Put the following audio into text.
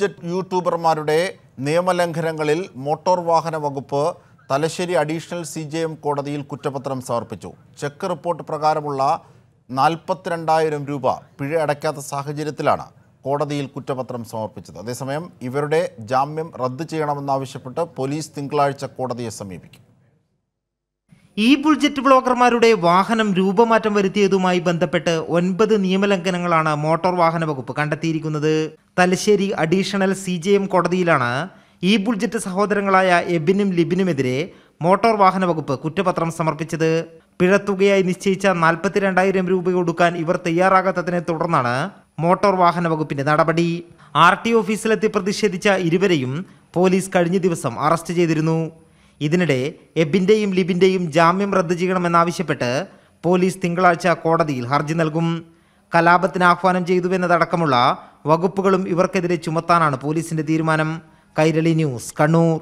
jet യൂട്യൂബർമാരുടെ നിയമലംഘനങ്ങളിൽ motor വാഹന വകുപ്പ് Thalassery additional C J M കോടതിയിൽ കുറ്റപത്രം സമർപ്പിച്ചു ചെക്ക് റിപ്പോർട്ട് പ്രകാരമുള്ള നാൽപ്പത്തിരണ്ടായിരം രൂപ പിഴ അടയ്ക്കാത്ത സാഹചര്യത്തിലാണ് കോടതിയിൽ കുറ്റപത്രം സമർപ്പിച്ചത് അതേസമയം ഇവരുടെ ജാമ്യം റദ്ദു ചെയ്യണമെന്നാവശ്യപ്പെട്ട് പോലീസ് തിങ്കളാഴ്ച കോടതിയെ സമീപിക്കും ഈ ബുൾജറ്റ് ബ്ലോഗർമാരുടെ വാഹനം രൂപമാറ്റം വരുത്തിയതുമായി ബന്ധപ്പെട്ട് ഒൻപത് നിയമലംഘനങ്ങളാണ് മോട്ടോർ വാഹന വകുപ്പ് കണ്ടെത്തിയിരിക്കുന്നത് Thalassery additional C J M കോടതിയിലാണ് ഈ ബുൾജറ്റ് സഹോദരങ്ങളായ എബിനും ലിബിനുമെതിരെ മോട്ടോർ വാഹന വകുപ്പ് കുറ്റപത്രം സമർപ്പിച്ചത് പിഴത്തുകയായി നിശ്ചയിച്ച നാൽപ്പത്തിരണ്ടായിരം രൂപ കൊടുക്കാൻ ഇവർ തയ്യാറാകാത്തതിനെ തുടർന്നാണ് മോട്ടോർ വാഹന വകുപ്പിന്റെ നടപടി ആർ ടി ഓഫീസിലെത്തി പ്രതിഷേധിച്ച ഇരുവരെയും പോലീസ് കഴിഞ്ഞ ദിവസം അറസ്റ്റ് ചെയ്തിരുന്നു ഇതിനിടെ എബിന്റെയും ലിബിന്റെയും ജാമ്യം റദ്ദു ചെയ്യണമെന്നാവശ്യപ്പെട്ട് പോലീസ് തിങ്കളാഴ്ച കോടതിയിൽ ഹർജി നൽകും കലാപത്തിന് ആഹ്വാനം ചെയ്തുവെന്നതടക്കമുള്ള വകുപ്പുകളും ഇവർക്കെതിരെ ചുമത്താനാണ് പോലീസിന്റെ തീരുമാനം കൈരളി ന്യൂസ് കണ്ണൂർ